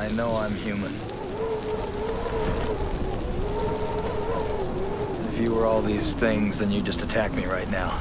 I know I'm human. If you were all these things, then you'd just attack me right now.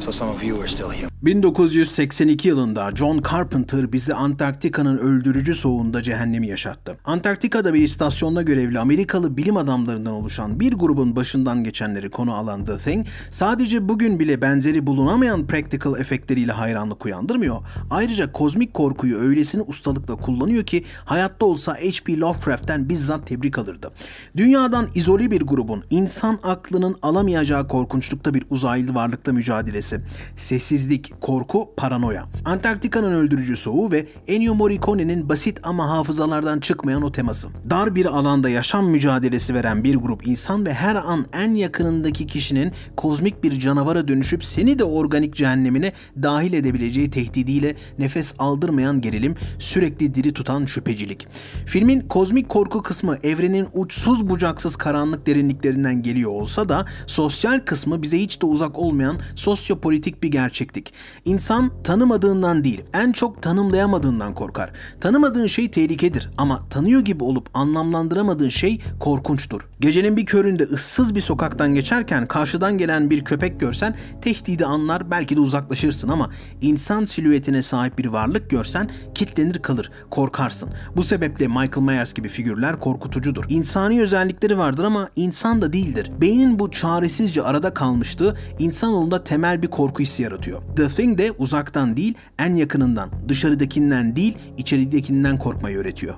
So some of you are still human. 1982 yılında John Carpenter bizi Antarktika'nın öldürücü soğuğunda cehennemi yaşattı. Antarktika'da bir istasyonda görevli Amerikalı bilim adamlarından oluşan bir grubun başından geçenleri konu alan The Thing, sadece bugün bile benzeri bulunamayan practical efektleriyle hayranlık uyandırmıyor. Ayrıca kozmik korkuyu öylesine ustalıkla kullanıyor ki hayatta olsa H.P. Lovecraft'ten bizzat tebrik alırdı. Dünyadan izole bir grubun insan aklının alamayacağı korkunçlukta bir uzaylı varlıkla mücadelesi, sessizlik, korku, paranoya. Antarktika'nın öldürücü soğuğu ve Ennio Morricone'nin basit ama hafızalardan çıkmayan o teması. Dar bir alanda yaşam mücadelesi veren bir grup insan ve her an en yakınındaki kişinin kozmik bir canavara dönüşüp seni de organik cehennemine dahil edebileceği tehdidiyle nefes aldırmayan gerilim, sürekli diri tutan şüphecilik. Filmin kozmik korku kısmı evrenin uçsuz bucaksız karanlık derinliklerinden geliyor olsa da sosyal kısmı bize hiç de uzak olmayan sosyopolitik bir gerçeklik. İnsan tanımadığından değil, en çok tanımlayamadığından korkar. Tanımadığın şey tehlikedir ama tanıyor gibi olup anlamlandıramadığın şey korkunçtur. Gecenin bir köründe ıssız bir sokaktan geçerken karşıdan gelen bir köpek görsen tehdidi anlar belki de uzaklaşırsın ama insan silüetine sahip bir varlık görsen kitlenir kalır, korkarsın. Bu sebeple Michael Myers gibi figürler korkutucudur. İnsani özellikleri vardır ama insan da değildir. Beynin bu çaresizce arada kalmışlığı insanoğlunda temel bir korku hissi yaratıyor. The Thing de uzaktan değil, en yakınından, dışarıdakinden değil, içeridekinden korkmayı öğretiyor.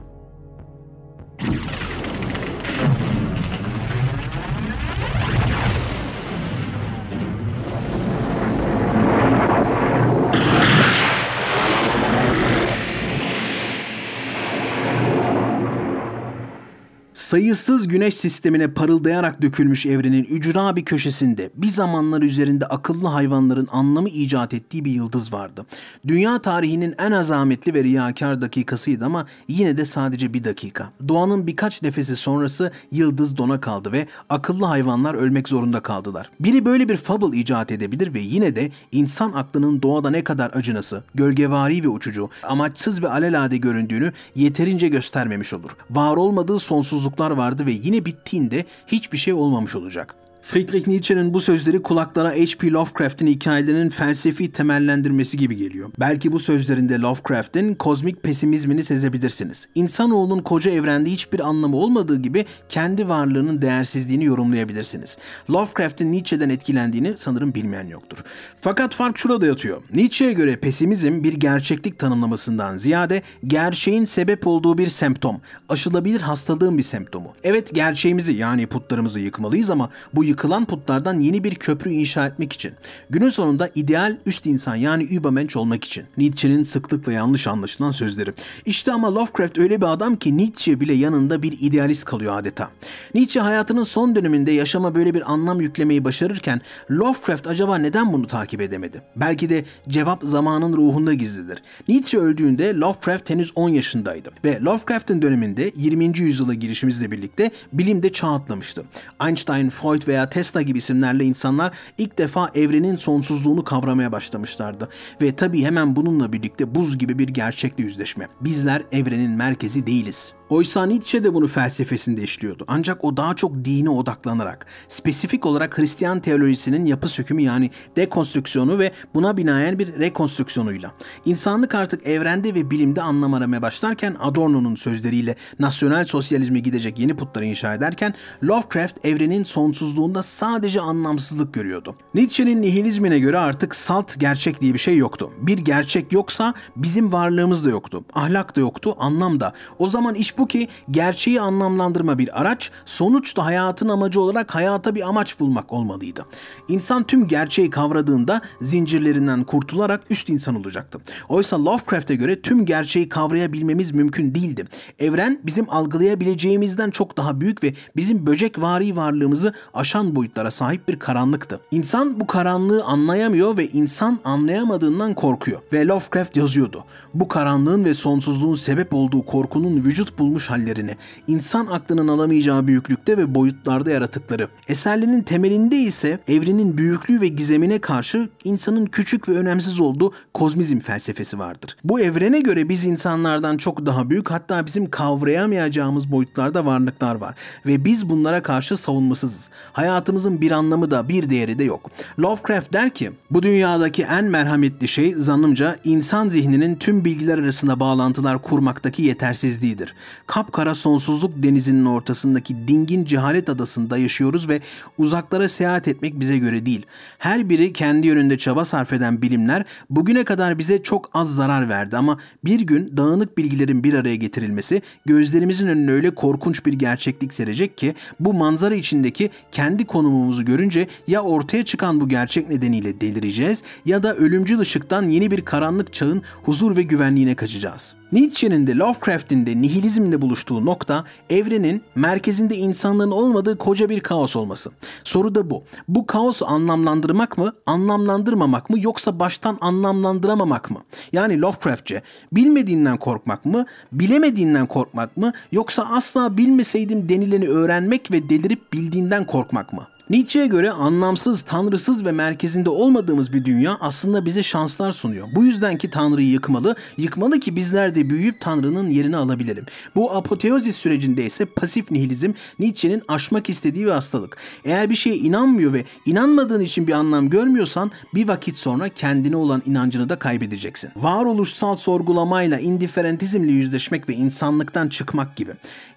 Sayısız güneş sistemine parıldayarak dökülmüş evrenin ücra bir köşesinde bir zamanlar üzerinde akıllı hayvanların anlamı icat ettiği bir yıldız vardı. Dünya tarihinin en azametli ve riyakar dakikasıydı ama yine de sadece bir dakika. Doğanın birkaç nefesi sonrası yıldız dona kaldı ve akıllı hayvanlar ölmek zorunda kaldılar. Biri böyle bir fable icat edebilir ve yine de insan aklının doğada ne kadar acınası, gölgevari ve uçucu, amaçsız ve alelade göründüğünü yeterince göstermemiş olur. Var olmadığı sonsuzluk hesaplar vardı ve yine bittiğinde hiçbir şey olmamış olacak. Friedrich Nietzsche'nin bu sözleri kulaklara H.P. Lovecraft'in hikayelerinin felsefi temellendirmesi gibi geliyor. Belki bu sözlerinde Lovecraft'in kozmik pesimizmini sezebilirsiniz. İnsanoğlunun koca evrende hiçbir anlamı olmadığı gibi kendi varlığının değersizliğini yorumlayabilirsiniz. Lovecraft'in Nietzsche'den etkilendiğini sanırım bilmeyen yoktur. Fakat fark şurada yatıyor. Nietzsche'ye göre pesimizm bir gerçeklik tanımlamasından ziyade gerçeğin sebep olduğu bir semptom, aşılabilir hastalığın bir semptomu. Evet gerçeğimizi yani putlarımızı yıkmalıyız ama bu yık yıkılan putlardan yeni bir köprü inşa etmek için. Günün sonunda ideal üst insan yani übermensch olmak için. Nietzsche'nin sıklıkla yanlış anlaşılan sözleri. İşte ama Lovecraft öyle bir adam ki Nietzsche bile yanında bir idealist kalıyor adeta. Nietzsche hayatının son döneminde yaşama böyle bir anlam yüklemeyi başarırken Lovecraft acaba neden bunu takip edemedi? Belki de cevap zamanın ruhunda gizlidir. Nietzsche öldüğünde Lovecraft henüz 10 yaşındaydı ve Lovecraft'ın döneminde 20. yüzyıla girişimizle birlikte bilim de çağ atlamıştı. Einstein, Freud veya Tesla gibi isimlerle insanlar ilk defa evrenin sonsuzluğunu kavramaya başlamışlardı. Ve tabii hemen bununla birlikte buz gibi bir gerçekle yüzleşme. Bizler evrenin merkezi değiliz. Oysa Nietzsche de bunu felsefesinde işliyordu. Ancak o daha çok dine odaklanarak, spesifik olarak Hristiyan teolojisinin yapı sökümü yani dekonstrüksiyonu ve buna binaen bir rekonstrüksiyonuyla. İnsanlık artık evrende ve bilimde anlam aramaya başlarken Adorno'nun sözleriyle nasyonel sosyalizme gidecek yeni putları inşa ederken Lovecraft evrenin sonsuzluğunda sadece anlamsızlık görüyordu. Nietzsche'nin nihilizmine göre artık salt gerçek diye bir şey yoktu. Bir gerçek yoksa bizim varlığımız da yoktu. Ahlak da yoktu, anlam da. O zaman iş bu ki gerçeği anlamlandırma bir araç, sonuçta hayatın amacı olarak hayata bir amaç bulmak olmalıydı. İnsan tüm gerçeği kavradığında zincirlerinden kurtularak üst insan olacaktı. Oysa Lovecraft'e göre tüm gerçeği kavrayabilmemiz mümkün değildi. Evren bizim algılayabileceğimizden çok daha büyük ve bizim böcek böcekvari varlığımızı aşan boyutlara sahip bir karanlıktı. İnsan bu karanlığı anlayamıyor ve insan anlayamadığından korkuyor. Ve Lovecraft yazıyordu. Bu karanlığın ve sonsuzluğun sebep olduğu korkunun vücut bulduğu unutulmuş hallerini, insan aklının alamayacağı büyüklükte ve boyutlarda yaratıkları. Eserlerinin temelinde ise evrenin büyüklüğü ve gizemine karşı insanın küçük ve önemsiz olduğu kozmizm felsefesi vardır. Bu evrene göre biz insanlardan çok daha büyük hatta bizim kavrayamayacağımız boyutlarda varlıklar var ve biz bunlara karşı savunmasızız. Hayatımızın bir anlamı da bir değeri de yok. Lovecraft der ki bu dünyadaki en merhametli şey zannımca insan zihninin tüm bilgiler arasında bağlantılar kurmaktaki yetersizliğidir kapkara sonsuzluk denizinin ortasındaki dingin cehalet adasında yaşıyoruz ve uzaklara seyahat etmek bize göre değil. Her biri kendi yönünde çaba sarf eden bilimler bugüne kadar bize çok az zarar verdi ama bir gün dağınık bilgilerin bir araya getirilmesi gözlerimizin önüne öyle korkunç bir gerçeklik serecek ki bu manzara içindeki kendi konumumuzu görünce ya ortaya çıkan bu gerçek nedeniyle delireceğiz ya da ölümcül ışıktan yeni bir karanlık çağın huzur ve güvenliğine kaçacağız.'' Nietzsche'nin de Lovecraft'in de nihilizmle buluştuğu nokta evrenin merkezinde insanlığın olmadığı koca bir kaos olması. Soru da bu. Bu kaosu anlamlandırmak mı, anlamlandırmamak mı yoksa baştan anlamlandıramamak mı? Yani Lovecraft'çe bilmediğinden korkmak mı, bilemediğinden korkmak mı yoksa asla bilmeseydim denileni öğrenmek ve delirip bildiğinden korkmak mı? Nietzsche'ye göre anlamsız, tanrısız ve merkezinde olmadığımız bir dünya aslında bize şanslar sunuyor. Bu yüzden ki Tanrı'yı yıkmalı, yıkmalı ki bizler de büyüyüp Tanrı'nın yerini alabilirim. Bu apoteozis sürecinde ise pasif nihilizm Nietzsche'nin aşmak istediği bir hastalık. Eğer bir şeye inanmıyor ve inanmadığın için bir anlam görmüyorsan bir vakit sonra kendine olan inancını da kaybedeceksin. Varoluşsal sorgulamayla indiferentizmle yüzleşmek ve insanlıktan çıkmak gibi.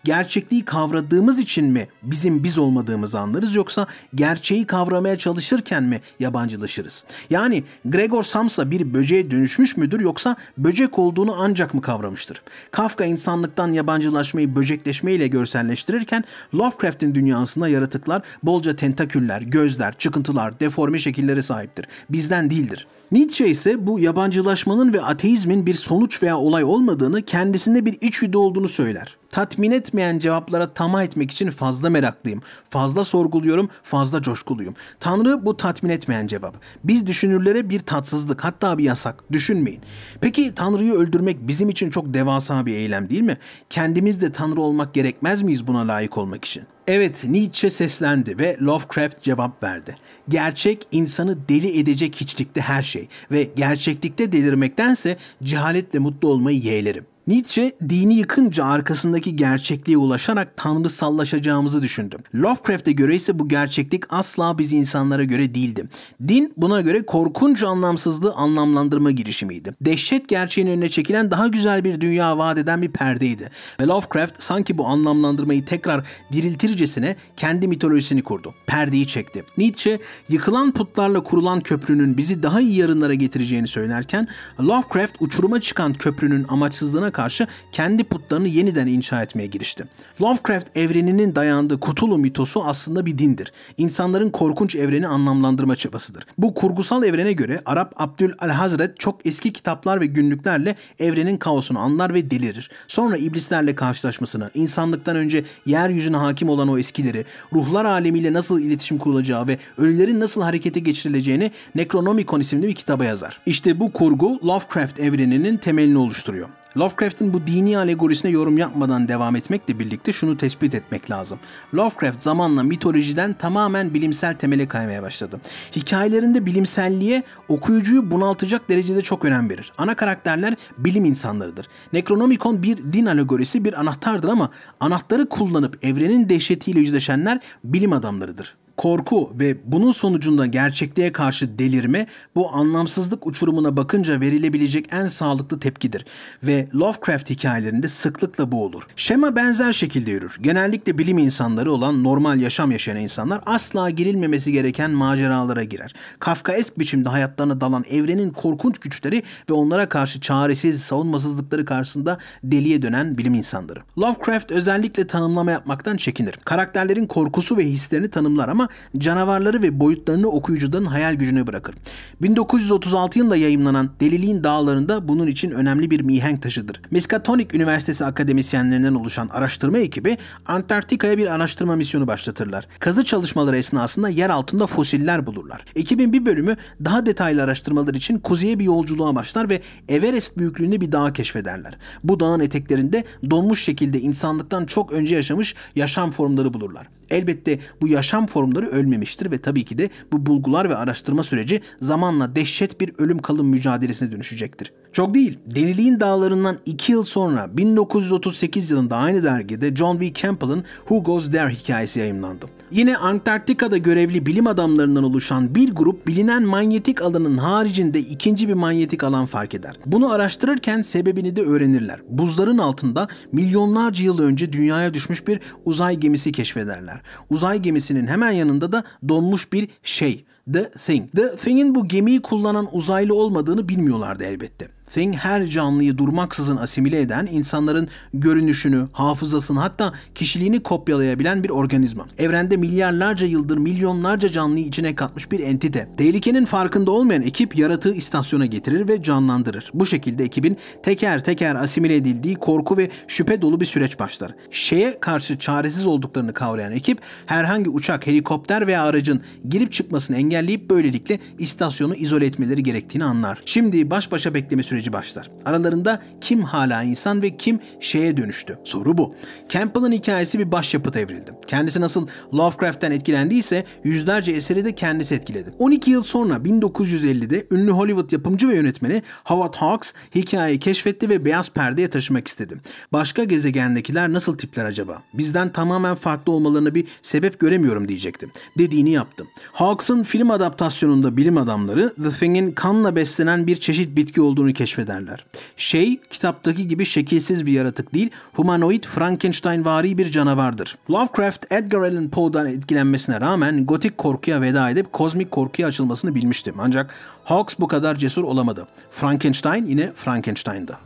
Gerçekliği kavradığımız için mi bizim biz olmadığımızı anlarız yoksa gerçeği kavramaya çalışırken mi yabancılaşırız? Yani Gregor Samsa bir böceğe dönüşmüş müdür yoksa böcek olduğunu ancak mı kavramıştır? Kafka insanlıktan yabancılaşmayı böcekleşmeyle görselleştirirken Lovecraft'in dünyasında yaratıklar bolca tentaküller, gözler, çıkıntılar, deforme şekilleri sahiptir. Bizden değildir. Nietzsche ise bu yabancılaşmanın ve ateizmin bir sonuç veya olay olmadığını kendisinde bir içgüdü olduğunu söyler. Tatmin etmeyen cevaplara tamah etmek için fazla meraklıyım, fazla sorguluyorum, fazla coşkuluyum. Tanrı bu tatmin etmeyen cevap. Biz düşünürlere bir tatsızlık hatta bir yasak. Düşünmeyin. Peki Tanrı'yı öldürmek bizim için çok devasa bir eylem değil mi? Kendimiz de Tanrı olmak gerekmez miyiz buna layık olmak için? Evet Nietzsche seslendi ve Lovecraft cevap verdi. Gerçek insanı deli edecek hiçlikte her şey ve gerçeklikte delirmektense cehaletle mutlu olmayı yeğlerim. Nietzsche dini yıkınca arkasındaki gerçekliğe ulaşarak tanrısallaşacağımızı düşündü. Lovecraft'e göre ise bu gerçeklik asla biz insanlara göre değildi. Din buna göre korkunç anlamsızlığı anlamlandırma girişimiydi. Dehşet gerçeğin önüne çekilen daha güzel bir dünya vaat eden bir perdeydi. Ve Lovecraft sanki bu anlamlandırmayı tekrar diriltircesine kendi mitolojisini kurdu. Perdeyi çekti. Nietzsche yıkılan putlarla kurulan köprünün bizi daha iyi yarınlara getireceğini söylerken Lovecraft uçuruma çıkan köprünün amaçsızlığına karşı kendi putlarını yeniden inşa etmeye girişti. Lovecraft evreninin dayandığı kutulu mitosu aslında bir dindir. İnsanların korkunç evreni anlamlandırma çabasıdır. Bu kurgusal evrene göre Arap Abdül Al Hazret çok eski kitaplar ve günlüklerle evrenin kaosunu anlar ve delirir. Sonra iblislerle karşılaşmasını, insanlıktan önce yeryüzüne hakim olan o eskileri, ruhlar alemiyle nasıl iletişim kurulacağı ve ölülerin nasıl harekete geçirileceğini Necronomicon isimli bir kitaba yazar. İşte bu kurgu Lovecraft evreninin temelini oluşturuyor. Lovecraft'ın bu dini alegorisine yorum yapmadan devam etmekle birlikte şunu tespit etmek lazım. Lovecraft zamanla mitolojiden tamamen bilimsel temele kaymaya başladı. Hikayelerinde bilimselliğe okuyucuyu bunaltacak derecede çok önem verir. Ana karakterler bilim insanlarıdır. Necronomicon bir din alegorisi bir anahtardır ama anahtarı kullanıp evrenin dehşetiyle yüzleşenler bilim adamlarıdır. Korku ve bunun sonucunda gerçekliğe karşı delirme bu anlamsızlık uçurumuna bakınca verilebilecek en sağlıklı tepkidir ve Lovecraft hikayelerinde sıklıkla bu olur. Şema benzer şekilde yürür. Genellikle bilim insanları olan normal yaşam yaşayan insanlar asla girilmemesi gereken maceralara girer. Kafkaesk biçimde hayatlarına dalan evrenin korkunç güçleri ve onlara karşı çaresiz, savunmasızlıkları karşısında deliye dönen bilim insanları. Lovecraft özellikle tanımlama yapmaktan çekinir. Karakterlerin korkusu ve hislerini tanımlar ama canavarları ve boyutlarını okuyucuların hayal gücüne bırakır. 1936 yılında yayımlanan Deliliğin Dağları'nda bunun için önemli bir mihenk taşıdır. Miskatonic Üniversitesi akademisyenlerinden oluşan araştırma ekibi Antarktika'ya bir araştırma misyonu başlatırlar. Kazı çalışmaları esnasında yer altında fosiller bulurlar. Ekibin bir bölümü daha detaylı araştırmalar için kuzeye bir yolculuğa başlar ve Everest büyüklüğünde bir dağ keşfederler. Bu dağın eteklerinde donmuş şekilde insanlıktan çok önce yaşamış yaşam formları bulurlar. Elbette bu yaşam formları ölmemiştir ve tabii ki de bu bulgular ve araştırma süreci zamanla dehşet bir ölüm kalım mücadelesine dönüşecektir. Çok değil, Deliliğin Dağları'ndan 2 yıl sonra 1938 yılında aynı dergide John B. Campbell'ın Who Goes There hikayesi yayımlandı. Yine Antarktika'da görevli bilim adamlarından oluşan bir grup bilinen manyetik alanın haricinde ikinci bir manyetik alan fark eder. Bunu araştırırken sebebini de öğrenirler. Buzların altında milyonlarca yıl önce dünyaya düşmüş bir uzay gemisi keşfederler. Uzay gemisinin hemen yanında da donmuş bir şey The Thing. The Thing'in bu gemiyi kullanan uzaylı olmadığını bilmiyorlardı elbette. Thing her canlıyı durmaksızın asimile eden, insanların görünüşünü, hafızasını hatta kişiliğini kopyalayabilen bir organizma. Evrende milyarlarca yıldır milyonlarca canlıyı içine katmış bir entite. Tehlikenin farkında olmayan ekip yaratığı istasyona getirir ve canlandırır. Bu şekilde ekibin teker teker asimile edildiği korku ve şüphe dolu bir süreç başlar. Şeye karşı çaresiz olduklarını kavrayan ekip herhangi uçak, helikopter veya aracın girip çıkmasını engelleyip böylelikle istasyonu izole etmeleri gerektiğini anlar. Şimdi baş başa bekleme süreci süreci başlar. Aralarında kim hala insan ve kim şeye dönüştü? Soru bu. Campbell'ın hikayesi bir başyapıt evrildi. Kendisi nasıl Lovecraft'ten etkilendiyse yüzlerce eseri de kendisi etkiledi. 12 yıl sonra 1950'de ünlü Hollywood yapımcı ve yönetmeni Howard Hawks hikayeyi keşfetti ve beyaz perdeye taşımak istedi. Başka gezegendekiler nasıl tipler acaba? Bizden tamamen farklı olmalarını bir sebep göremiyorum diyecektim. Dediğini yaptım. Hawks'ın film adaptasyonunda bilim adamları The Thing'in kanla beslenen bir çeşit bitki olduğunu keşfetti keşfederler. Şey, kitaptaki gibi şekilsiz bir yaratık değil, humanoid Frankensteinvari bir canavardır. Lovecraft, Edgar Allan Poe'dan etkilenmesine rağmen gotik korkuya veda edip kozmik korkuya açılmasını bilmiştim. Ancak Hawks bu kadar cesur olamadı. Frankenstein yine Frankenstein'dı.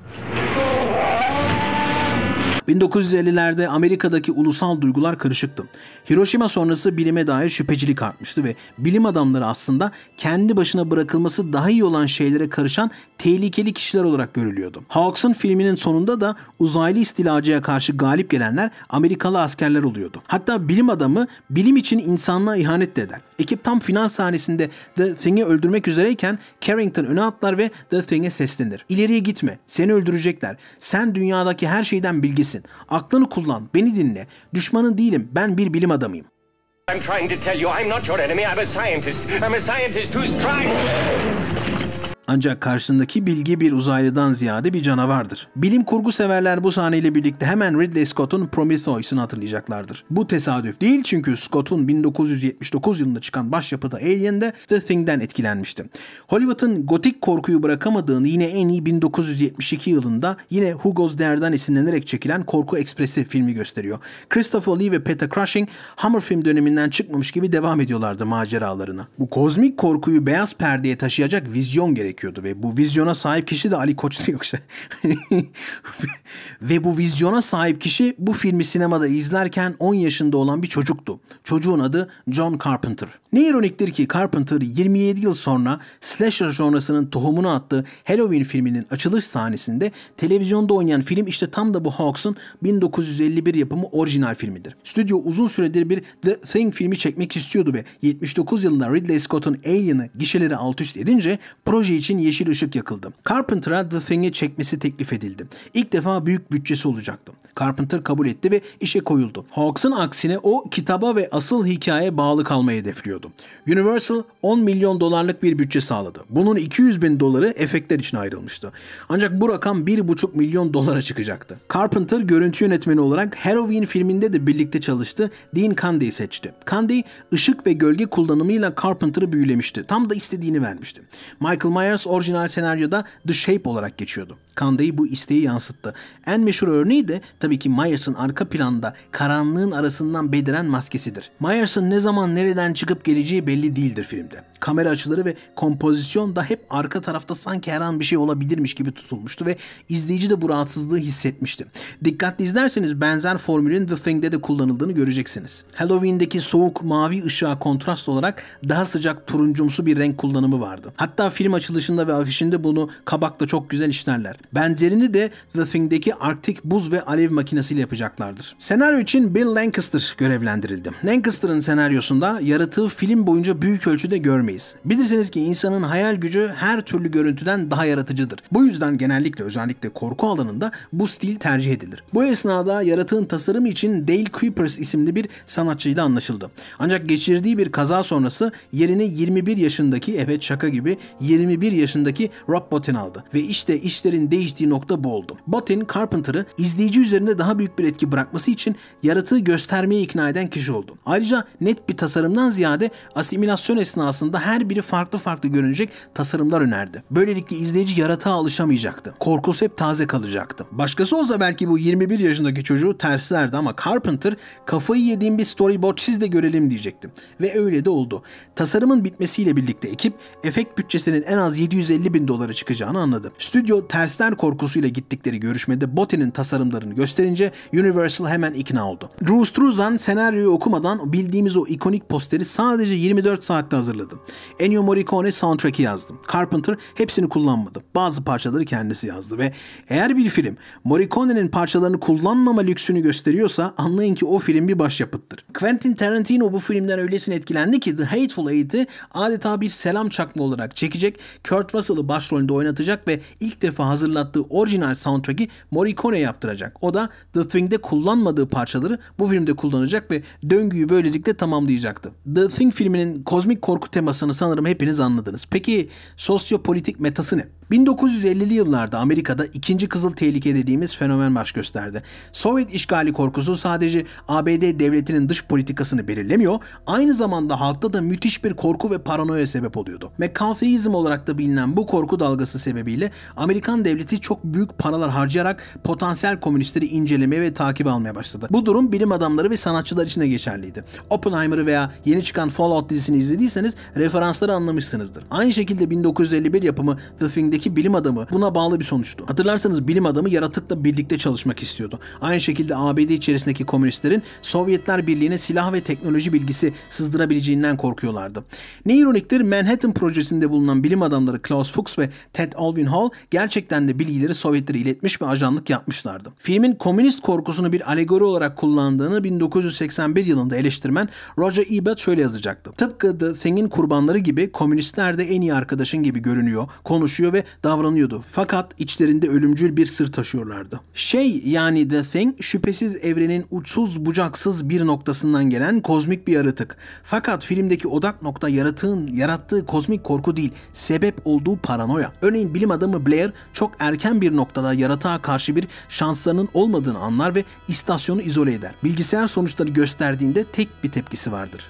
1950'lerde Amerika'daki ulusal duygular karışıktı. Hiroşima sonrası bilime dair şüphecilik artmıştı ve bilim adamları aslında kendi başına bırakılması daha iyi olan şeylere karışan tehlikeli kişiler olarak görülüyordu. Hawks'ın filminin sonunda da uzaylı istilacıya karşı galip gelenler Amerikalı askerler oluyordu. Hatta bilim adamı bilim için insanlığa ihanet de eder. Ekip tam final sahnesinde The Thing'i öldürmek üzereyken Carrington öne atlar ve The Thing'e seslenir. İleriye gitme. Seni öldürecekler. Sen dünyadaki her şeyden bilgisin. Aklını kullan. Beni dinle. Düşmanın değilim. Ben bir bilim adamıyım. I'm trying to tell you I'm not your enemy. I'm a scientist. I'm a scientist who's trying... Ancak karşısındaki bilgi bir uzaylıdan ziyade bir canavardır. Bilim kurgu severler bu sahneyle birlikte hemen Ridley Scott'un Prometheus'unu hatırlayacaklardır. Bu tesadüf değil çünkü Scott'un 1979 yılında çıkan başyapıda Alien'de The Thing'den etkilenmişti. Hollywood'un gotik korkuyu bırakamadığını yine en iyi 1972 yılında yine Hugo's Dare'den esinlenerek çekilen Korku Ekspresi filmi gösteriyor. Christopher Lee ve Peter Cushing Hammer film döneminden çıkmamış gibi devam ediyorlardı maceralarına. Bu kozmik korkuyu beyaz perdeye taşıyacak vizyon gerekiyor gerekiyordu ve bu vizyona sahip kişi de Ali Koç'tu yoksa. ve bu vizyona sahip kişi bu filmi sinemada izlerken 10 yaşında olan bir çocuktu. Çocuğun adı John Carpenter. Ne ironiktir ki Carpenter 27 yıl sonra slasher sonrasının tohumunu attı Halloween filminin açılış sahnesinde televizyonda oynayan film işte tam da bu Hawks'ın 1951 yapımı orijinal filmidir. Stüdyo uzun süredir bir The Thing filmi çekmek istiyordu ve 79 yılında Ridley Scott'un Alien'ı gişeleri alt üst edince projeyi için yeşil ışık yakıldı. Carpenter'a The Thing'i çekmesi teklif edildi. İlk defa büyük bütçesi olacaktı. Carpenter kabul etti ve işe koyuldu. Hawks'ın aksine o kitaba ve asıl hikaye bağlı kalmayı hedefliyordu. Universal 10 milyon dolarlık bir bütçe sağladı. Bunun 200 bin doları efektler için ayrılmıştı. Ancak bu rakam 1,5 milyon dolara çıkacaktı. Carpenter görüntü yönetmeni olarak Halloween filminde de birlikte çalıştı. Dean Candy'yi seçti. Candy ışık ve gölge kullanımıyla Carpenter'ı büyülemişti. Tam da istediğini vermişti. Michael Myers Myers orijinal senaryoda The Shape olarak geçiyordu. Kandai bu isteği yansıttı. En meşhur örneği de tabii ki Myers'ın arka planda karanlığın arasından beliren maskesidir. Myers'ın ne zaman nereden çıkıp geleceği belli değildir filmde. Kamera açıları ve kompozisyon da hep arka tarafta sanki her an bir şey olabilirmiş gibi tutulmuştu ve izleyici de bu rahatsızlığı hissetmişti. Dikkatli izlerseniz benzer formülün The Thing'de de kullanıldığını göreceksiniz. Halloween'deki soğuk mavi ışığa kontrast olarak daha sıcak turuncumsu bir renk kullanımı vardı. Hatta film açılışı satışında ve afişinde bunu kabakla çok güzel işlerler. Benzerini de The Thing'deki Arktik buz ve alev makinesiyle yapacaklardır. Senaryo için Bill Lancaster görevlendirildi. Lancaster'ın senaryosunda yaratığı film boyunca büyük ölçüde görmeyiz. Bilirsiniz ki insanın hayal gücü her türlü görüntüden daha yaratıcıdır. Bu yüzden genellikle özellikle korku alanında bu stil tercih edilir. Bu esnada yaratığın tasarımı için Dale Kuipers isimli bir sanatçıyla anlaşıldı. Ancak geçirdiği bir kaza sonrası yerini 21 yaşındaki evet şaka gibi 21 21 yaşındaki Rob Bottin aldı. Ve işte işlerin değiştiği nokta bu oldu. Bottin, Carpenter'ı izleyici üzerinde daha büyük bir etki bırakması için yaratığı göstermeye ikna eden kişi oldu. Ayrıca net bir tasarımdan ziyade asimilasyon esnasında her biri farklı farklı görünecek tasarımlar önerdi. Böylelikle izleyici yaratığa alışamayacaktı. Korkusu hep taze kalacaktı. Başkası olsa belki bu 21 yaşındaki çocuğu terslerdi ama Carpenter kafayı yediğim bir storyboard siz de görelim diyecektim. Ve öyle de oldu. Tasarımın bitmesiyle birlikte ekip efekt bütçesinin en az 750 bin dolara çıkacağını anladı. Stüdyo tersler korkusuyla gittikleri görüşmede Botti'nin tasarımlarını gösterince Universal hemen ikna oldu. Drew Struzan senaryoyu okumadan bildiğimiz o ikonik posteri sadece 24 saatte hazırladı. Ennio Morricone soundtrack'i yazdı. Carpenter hepsini kullanmadı. Bazı parçaları kendisi yazdı ve eğer bir film Morricone'nin parçalarını kullanmama lüksünü gösteriyorsa anlayın ki o film bir başyapıttır. Quentin Tarantino bu filmden öylesine etkilendi ki The Hateful Eight'i adeta bir selam çakma olarak çekecek, Kurt Russell'ı başrolünde oynatacak ve ilk defa hazırlattığı orijinal soundtrack'i Morricone yaptıracak. O da The Thing'de kullanmadığı parçaları bu filmde kullanacak ve döngüyü böylelikle tamamlayacaktı. The Thing filminin kozmik korku temasını sanırım hepiniz anladınız. Peki sosyopolitik metası ne? 1950'li yıllarda Amerika'da ikinci kızıl tehlike dediğimiz fenomen baş gösterdi. Sovyet işgali korkusu sadece ABD devletinin dış politikasını belirlemiyor, aynı zamanda halkta da müthiş bir korku ve paranoya sebep oluyordu. McCarthyizm olarak da bilinen bu korku dalgası sebebiyle Amerikan devleti çok büyük paralar harcayarak potansiyel komünistleri incelemeye ve takip almaya başladı. Bu durum bilim adamları ve sanatçılar için de geçerliydi. Oppenheimer'ı veya yeni çıkan Fallout dizisini izlediyseniz referansları anlamışsınızdır. Aynı şekilde 1951 yapımı The Thing'deki Avrupa'daki bilim adamı buna bağlı bir sonuçtu. Hatırlarsanız bilim adamı yaratıkla birlikte çalışmak istiyordu. Aynı şekilde ABD içerisindeki komünistlerin Sovyetler Birliği'ne silah ve teknoloji bilgisi sızdırabileceğinden korkuyorlardı. Ne ironiktir Manhattan projesinde bulunan bilim adamları Klaus Fuchs ve Ted Alvin Hall gerçekten de bilgileri Sovyetlere iletmiş ve ajanlık yapmışlardı. Filmin komünist korkusunu bir alegori olarak kullandığını 1981 yılında eleştirmen Roger Ebert şöyle yazacaktı. Tıpkı The Thing'in kurbanları gibi komünistler de en iyi arkadaşın gibi görünüyor, konuşuyor ve davranıyordu. Fakat içlerinde ölümcül bir sır taşıyorlardı. Şey yani The Thing şüphesiz evrenin uçsuz bucaksız bir noktasından gelen kozmik bir yaratık. Fakat filmdeki odak nokta yaratığın yarattığı kozmik korku değil, sebep olduğu paranoya. Örneğin bilim adamı Blair çok erken bir noktada yaratığa karşı bir şanslarının olmadığını anlar ve istasyonu izole eder. Bilgisayar sonuçları gösterdiğinde tek bir tepkisi vardır.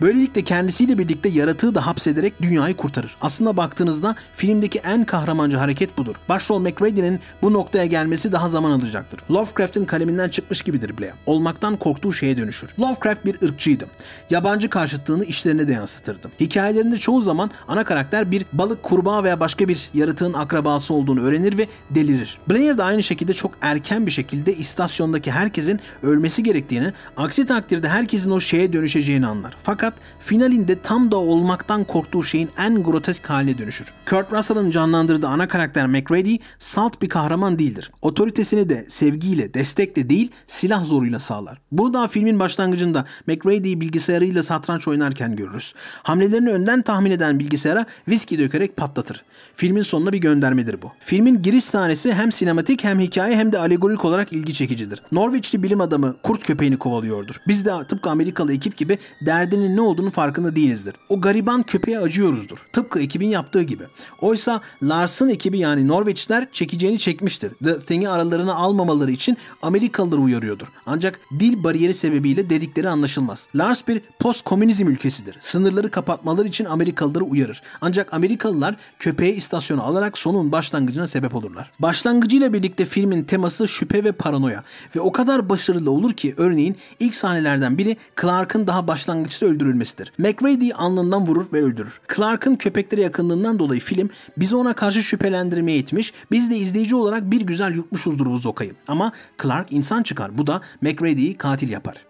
Böylelikle kendisiyle birlikte yaratığı da hapsederek dünyayı kurtarır. Aslında baktığınızda filmdeki en kahramanca hareket budur. Başrol McReady'nin bu noktaya gelmesi daha zaman alacaktır. Lovecraft'in kaleminden çıkmış gibidir bile. Olmaktan korktuğu şeye dönüşür. Lovecraft bir ırkçıydı. Yabancı karşıtlığını işlerine de yansıtırdı. Hikayelerinde çoğu zaman ana karakter bir balık, kurbağa veya başka bir yaratığın akrabası olduğunu öğrenir ve delirir. Blair de aynı şekilde çok erken bir şekilde istasyondaki herkesin ölmesi gerektiğini, aksi takdirde herkesin o şeye dönüşeceğini anlar. Fakat fakat finalinde tam da olmaktan korktuğu şeyin en grotesk haline dönüşür. Kurt Russell'ın canlandırdığı ana karakter McReady salt bir kahraman değildir. Otoritesini de sevgiyle, destekle değil silah zoruyla sağlar. Bunu daha filmin başlangıcında McReady'yi bilgisayarıyla satranç oynarken görürüz. Hamlelerini önden tahmin eden bilgisayara viski dökerek patlatır. Filmin sonuna bir göndermedir bu. Filmin giriş sahnesi hem sinematik hem hikaye hem de alegorik olarak ilgi çekicidir. Norveçli bilim adamı kurt köpeğini kovalıyordur. Biz de tıpkı Amerikalı ekip gibi derdini ne olduğunu farkında değilizdir. O gariban köpeğe acıyoruzdur. Tıpkı ekibin yaptığı gibi. Oysa Lars'ın ekibi yani Norveçler çekeceğini çekmiştir. The Thing'i aralarına almamaları için Amerikalıları uyarıyordur. Ancak dil bariyeri sebebiyle dedikleri anlaşılmaz. Lars bir post komünizm ülkesidir. Sınırları kapatmaları için Amerikalıları uyarır. Ancak Amerikalılar köpeği istasyona alarak sonun başlangıcına sebep olurlar. Başlangıcıyla birlikte filmin teması şüphe ve paranoya ve o kadar başarılı olur ki örneğin ilk sahnelerden biri Clark'ın daha başlangıçta öldürülmesi öldürülmesidir. McRady'yi alnından vurur ve öldürür. Clark'ın köpeklere yakınlığından dolayı film bizi ona karşı şüphelendirmeye itmiş. Biz de izleyici olarak bir güzel yutmuşuzdur bu zokayı. Ama Clark insan çıkar. Bu da McRady'yi katil yapar.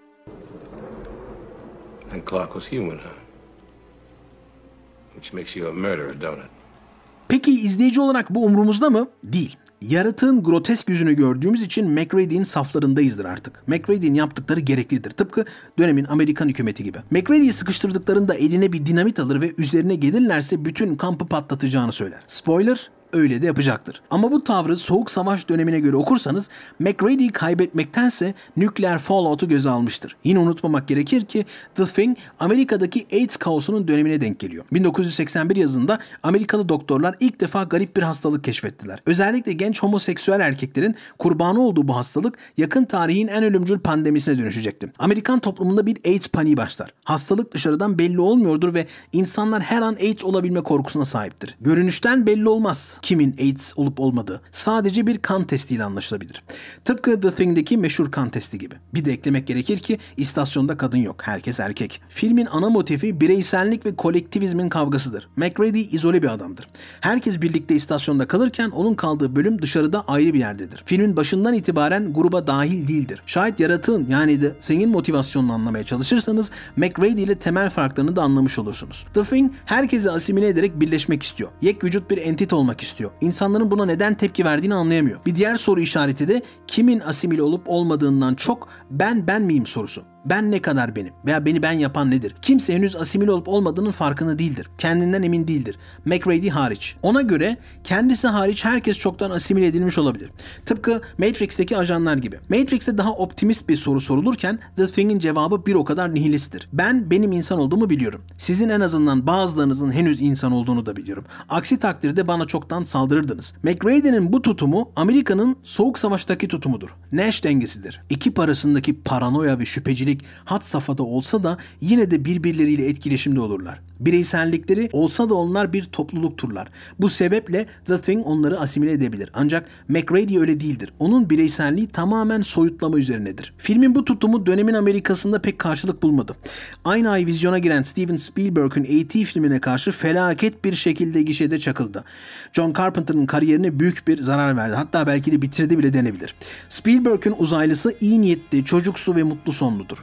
And Clark was human, huh? Which makes you a murderer, don't it? Peki izleyici olarak bu umrumuzda mı? Değil. Yaratığın grotesk yüzünü gördüğümüz için McRae'nin saflarındayızdır artık. McRae'nin yaptıkları gereklidir. Tıpkı dönemin Amerikan hükümeti gibi. McRae'yi sıkıştırdıklarında eline bir dinamit alır ve üzerine gelirlerse bütün kampı patlatacağını söyler. Spoiler, öyle de yapacaktır. Ama bu tavrı soğuk savaş dönemine göre okursanız McReady'yi kaybetmektense nükleer fallout'u göze almıştır. Yine unutmamak gerekir ki The Thing Amerika'daki AIDS kaosunun dönemine denk geliyor. 1981 yazında Amerikalı doktorlar ilk defa garip bir hastalık keşfettiler. Özellikle genç homoseksüel erkeklerin kurbanı olduğu bu hastalık yakın tarihin en ölümcül pandemisine dönüşecekti. Amerikan toplumunda bir AIDS paniği başlar. Hastalık dışarıdan belli olmuyordur ve insanlar her an AIDS olabilme korkusuna sahiptir. Görünüşten belli olmaz kimin AIDS olup olmadığı sadece bir kan testiyle anlaşılabilir. Tıpkı The Thing'deki meşhur kan testi gibi. Bir de eklemek gerekir ki istasyonda kadın yok, herkes erkek. Filmin ana motifi bireysellik ve kolektivizmin kavgasıdır. McReady izole bir adamdır. Herkes birlikte istasyonda kalırken onun kaldığı bölüm dışarıda ayrı bir yerdedir. Filmin başından itibaren gruba dahil değildir. Şayet yaratığın yani The Thing'in motivasyonunu anlamaya çalışırsanız McReady ile temel farklarını da anlamış olursunuz. The Thing herkesi asimile ederek birleşmek istiyor. Yek vücut bir entite olmak istiyor istiyor. İnsanların buna neden tepki verdiğini anlayamıyor. Bir diğer soru işareti de kimin asimile olup olmadığından çok ben ben miyim sorusu. Ben ne kadar benim veya beni ben yapan nedir? Kimse henüz asimil olup olmadığının farkında değildir. Kendinden emin değildir. McReady hariç. Ona göre kendisi hariç herkes çoktan asimil edilmiş olabilir. Tıpkı Matrix'teki ajanlar gibi. Matrix'te daha optimist bir soru sorulurken The Thing'in cevabı bir o kadar nihilisttir. Ben benim insan olduğumu biliyorum. Sizin en azından bazılarınızın henüz insan olduğunu da biliyorum. Aksi takdirde bana çoktan saldırırdınız. McReady'nin bu tutumu Amerika'nın Soğuk Savaş'taki tutumudur. Nash dengesidir. İki parasındaki paranoya ve şüphecilik kişilik hat safhada olsa da yine de birbirleriyle etkileşimde olurlar. Bireysellikleri olsa da onlar bir toplulukturlar. Bu sebeple The Thing onları asimile edebilir. Ancak McRady öyle değildir. Onun bireyselliği tamamen soyutlama üzerinedir. Filmin bu tutumu dönemin Amerika'sında pek karşılık bulmadı. Aynı ay vizyona giren Steven Spielberg'ün E.T. filmine karşı felaket bir şekilde gişede çakıldı. John Carpenter'ın kariyerine büyük bir zarar verdi. Hatta belki de bitirdi bile denebilir. Spielberg'ün uzaylısı iyi niyetli, çocuksu ve mutlu sonludur.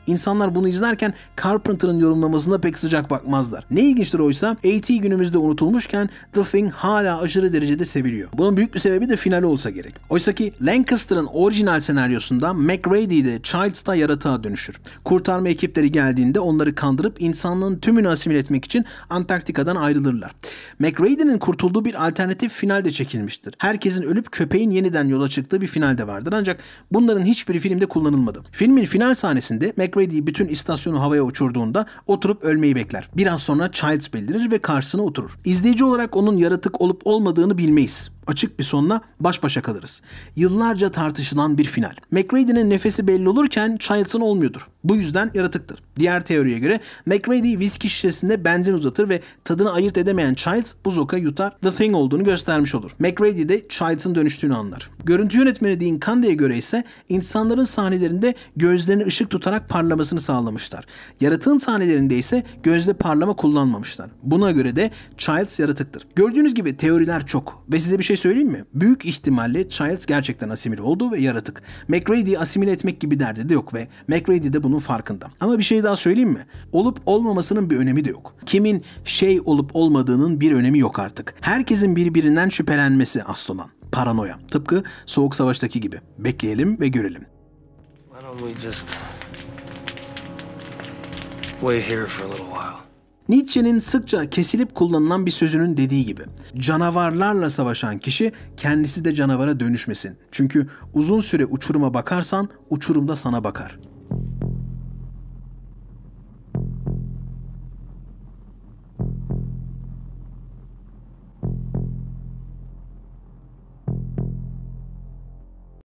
İnsanlar bunu izlerken Carpenter'ın yorumlamasına pek sıcak bakmazlar. Ne ilginçtir oysa AT günümüzde unutulmuşken The Thing hala aşırı derecede seviliyor. Bunun büyük bir sebebi de finali olsa gerek. Oysa ki Lancaster'ın orijinal senaryosunda McRady de Childs'ta yaratığa dönüşür. Kurtarma ekipleri geldiğinde onları kandırıp insanlığın tümünü asimile etmek için Antarktika'dan ayrılırlar. McRady'nin kurtulduğu bir alternatif final de çekilmiştir. Herkesin ölüp köpeğin yeniden yola çıktığı bir final de vardır ancak bunların hiçbiri filmde kullanılmadı. Filmin final sahnesinde McRady Freddy bütün istasyonu havaya uçurduğunda oturup ölmeyi bekler. Bir an sonra Childs belirir ve karşısına oturur. İzleyici olarak onun yaratık olup olmadığını bilmeyiz açık bir sonla baş başa kalırız. Yıllarca tartışılan bir final. McReady'nin nefesi belli olurken Childs'ın olmuyordur. Bu yüzden yaratıktır. Diğer teoriye göre McReady viski şişesinde benzin uzatır ve tadını ayırt edemeyen Childs bu zoka yutar The Thing olduğunu göstermiş olur. McReady de Childs'ın dönüştüğünü anlar. Görüntü yönetmeni Dean Candy'ye göre ise insanların sahnelerinde gözlerini ışık tutarak parlamasını sağlamışlar. Yaratığın sahnelerinde ise gözde parlama kullanmamışlar. Buna göre de Childs yaratıktır. Gördüğünüz gibi teoriler çok ve size bir şey söyleyeyim mi? Büyük ihtimalle Childs gerçekten asimile oldu ve yaratık. McRady'yi asimile etmek gibi derdi de yok ve McRady de bunun farkında. Ama bir şey daha söyleyeyim mi? Olup olmamasının bir önemi de yok. Kimin şey olup olmadığının bir önemi yok artık. Herkesin birbirinden şüphelenmesi asıl olan. Paranoya. Tıpkı Soğuk Savaş'taki gibi. Bekleyelim ve görelim. Why don't we just wait here for a little while? Nietzsche'nin sıkça kesilip kullanılan bir sözünün dediği gibi canavarlarla savaşan kişi kendisi de canavara dönüşmesin. Çünkü uzun süre uçuruma bakarsan uçurum da sana bakar.